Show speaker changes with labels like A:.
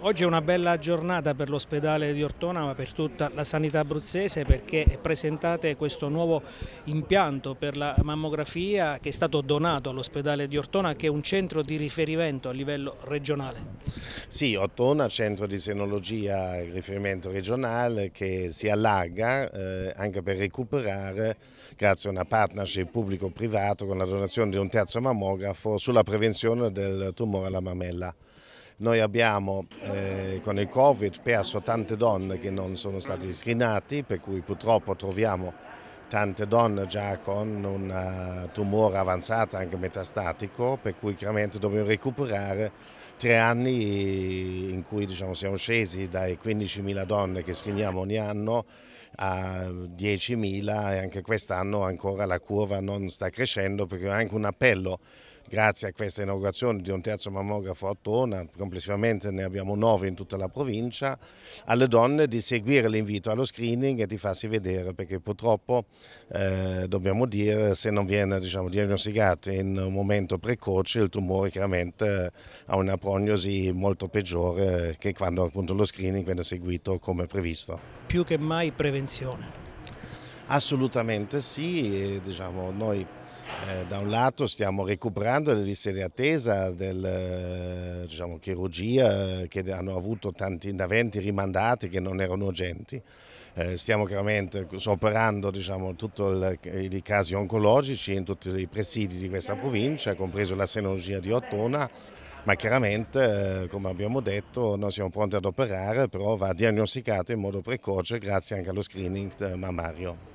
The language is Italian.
A: Oggi è una bella giornata per l'ospedale di Ortona ma per tutta la sanità abruzzese perché presentate questo nuovo impianto per la mammografia che è stato donato all'ospedale di Ortona che è un centro di riferimento a livello regionale.
B: Sì, Ortona centro di senologia e riferimento regionale che si allarga eh, anche per recuperare grazie a una partnership pubblico-privato con la donazione di un terzo mammografo sulla prevenzione del tumore alla mammella. Noi abbiamo eh, con il Covid perso tante donne che non sono state screenate, per cui purtroppo troviamo tante donne già con un eh, tumore avanzato, anche metastatico, per cui chiaramente dobbiamo recuperare tre anni in cui diciamo, siamo scesi dai 15.000 donne che screeniamo ogni anno a 10.000 e anche quest'anno ancora la curva non sta crescendo perché è anche un appello grazie a questa inaugurazione di un terzo mammografo a Tona, complessivamente ne abbiamo nove in tutta la provincia, alle donne di seguire l'invito allo screening e di farsi vedere perché purtroppo eh, dobbiamo dire se non viene diciamo, diagnosticato in un momento precoce il tumore chiaramente eh, ha una prognosi molto peggiore che quando appunto, lo screening viene seguito come previsto.
A: Più che mai prevenzione.
B: Assolutamente sì, diciamo, noi eh, da un lato stiamo recuperando le liste di attesa della eh, diciamo, chirurgia eh, che hanno avuto tanti interventi rimandati che non erano urgenti. Eh, stiamo chiaramente operando diciamo, tutti i casi oncologici in tutti i presidi di questa provincia, compreso la senologia di Ottona, ma chiaramente, come abbiamo detto, noi siamo pronti ad operare, però va diagnosticato in modo precoce grazie anche allo screening mammario.